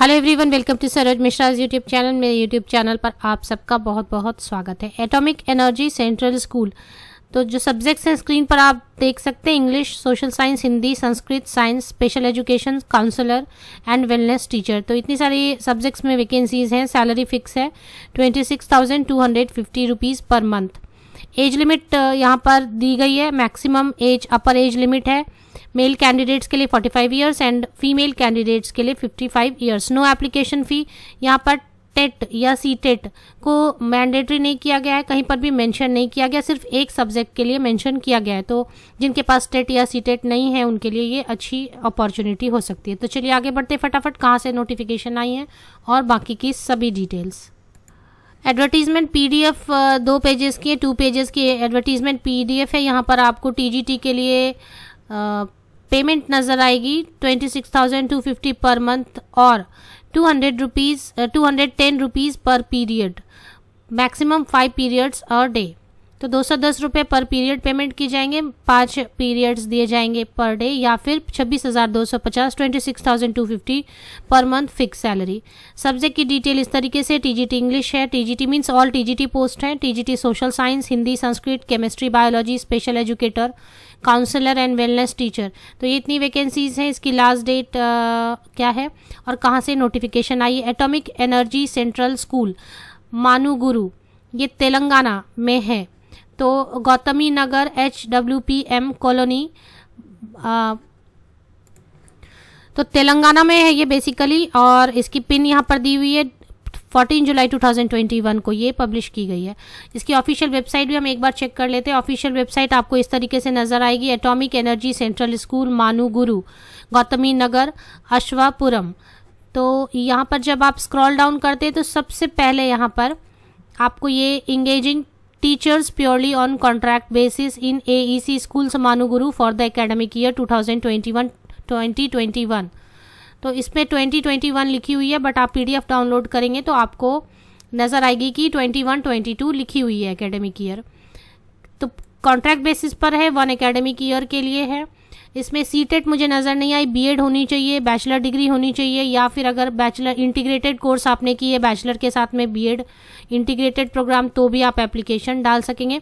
hello everyone welcome to Saroj Mishra YouTube channel मेरे YouTube channel पर आप सबका बहुत बहुत स्वागत है एटॉमिक एनर्जी सेंट्रल स्कूल तो जो सब्जेक्ट्स हैं स्क्रीन पर आप देख सकते हैं English social science Hindi Sanskrit science special education counsellor and wellness teacher तो इतनी सारी सब्जेक्ट्स में वैकेंसीज हैं सैलरी फिक्स है twenty six thousand two hundred fifty rupees per month age limit यहाँ पर दी गई है maximum age upper age limit है मेल कैंडिडेट्स के लिए 45 five years and female candidates के लिए 55 five years no application fee यहाँ पर टेट या सी टेट को मैंडेटरी नहीं किया गया है कहीं पर भी मेंशन नहीं किया गया सिर्फ एक सब्जेक्ट के लिए मेंशन किया गया है तो जिनके पास टेट या सी टेट नहीं है उनके लिए ये अच्छी अपॉर्चुनिटी हो सकती है तो चलिए आगे बढ़ते फटाफट कहाँ से नोटिफिकेशन आई है और बाकी की सभी डिटेल्स एडवर्टीजमेंट पीडीएफ uh, दो पेजेस की है टू पेजेस की एडवर्टीजमेंट पीडीएफ है यहाँ पर आपको टीजीटी के लिए पेमेंट uh, नज़र आएगी twenty six thousand two fifty per month और two hundred rupees two hundred ten rupees per period maximum five periods और डे तो दो सौ दस रुपये पर पीरियड पेमेंट किए जाएंगे पाँच पीरियड्स दिए जाएंगे पर डे या फिर छब्बीस हज़ार दो सौ पचास twenty six thousand two fifty per month fix salary subject की डिटेल इस तरीके से टीजीटी इंग्लिश है TGT means all TGT post है TGT social science Hindi Sanskrit chemistry biology special educator counsellor and wellness teacher तो ये इतनी वैकेंसीज हैं इसकी लास्ट डेट क्या है और कहाँ से नोटिफिकेशन आई atomic energy central school Manuguru ये तेलंगाना में है तो Gautami Nagar H W P M colony तो तेलंगाना में है ये बेसिकली और इसकी पिन यहाँ पर दी हुई है 14 जुलाई 2021 को ये पब्लिश की गई है इसकी ऑफिशियल वेबसाइट भी हम एक बार चेक कर लेते हैं ऑफिशियल वेबसाइट आपको इस तरीके से नजर आएगी atomic energy central school Manuguru Gautami Nagar Ashwapuram तो यहाँ पर जब आप स्क्रॉल डाउन करते हैं तो सबसे पहले यहाँ पर आपको ये engaging teachers purely on contract basis in A E C school समानुगुरु for the academic year two thousand twenty twenty one twenty one तो इसमें ट्वेंटी ट्वेंटी वन लिखी हुई है बट आप पी डी एफ डाउनलोड करेंगे तो आपको नजर आएगी कि ट्वेंटी वन ट्वेंटी टू लिखी हुई है एकेडमिक ईयर तो कॉन्ट्रैक्ट बेसिस पर है वन अकेडमिक ईयर के लिए है इसमें सी टेट e मुझे नज़र नहीं आई बीएड होनी चाहिए बैचलर डिग्री होनी चाहिए या फिर अगर बैचलर इंटीग्रेटेड कोर्स आपने की है बैचलर के साथ में बीएड इंटीग्रेटेड प्रोग्राम तो भी आप एप्लीकेशन डाल सकेंगे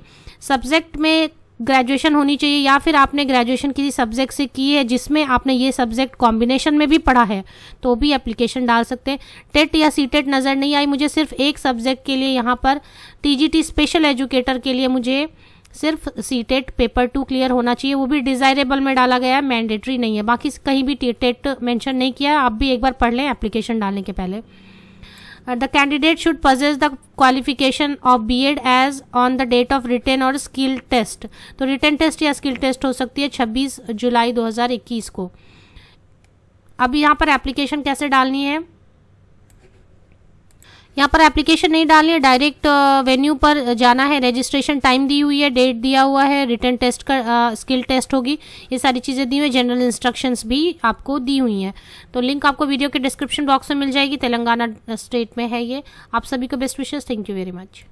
सब्जेक्ट में ग्रेजुएशन होनी चाहिए या फिर आपने ग्रेजुएशन किसी सब्जेक्ट से की है जिसमें आपने ये सब्जेक्ट कॉम्बिनेशन में भी पढ़ा है तो भी एप्लीकेशन डाल सकते हैं टेट e या सी टेट e नज़र नहीं आई मुझे सिर्फ एक सब्जेक्ट के लिए यहाँ पर टीजीटी स्पेशल एजुकेटर के लिए मुझे सिर्फ C TET paper two clear होना चाहिए वो भी डिजायरेबल में डाला गया है मैंडेटरी नहीं है बाकी कहीं भी टेट मेंशन नहीं किया आप भी एक बार पढ़ लें एप्लीकेशन डालने के पहले the candidate should possess the qualification of B Ed as on the date of written और स्किल टेस्ट तो रिटर्न टेस्ट या स्किल टेस्ट हो सकती है 26 जुलाई 2021 को अब यहाँ पर एप्लीकेशन कैसे डालनी है यहाँ पर एप्लीकेशन नहीं डालनी है डायरेक्ट वेन्यू uh, पर जाना है रजिस्ट्रेशन टाइम दी हुई है डेट दिया हुआ है रिटर्न टेस्ट का स्किल uh, टेस्ट होगी ये सारी चीज़ें दी हुई है जनरल इंस्ट्रक्शंस भी आपको दी हुई हैं तो लिंक आपको वीडियो के डिस्क्रिप्शन बॉक्स में मिल जाएगी तेलंगाना स्टेट uh, में है ये आप सभी को बेस्ट विशेष थैंक यू वेरी मच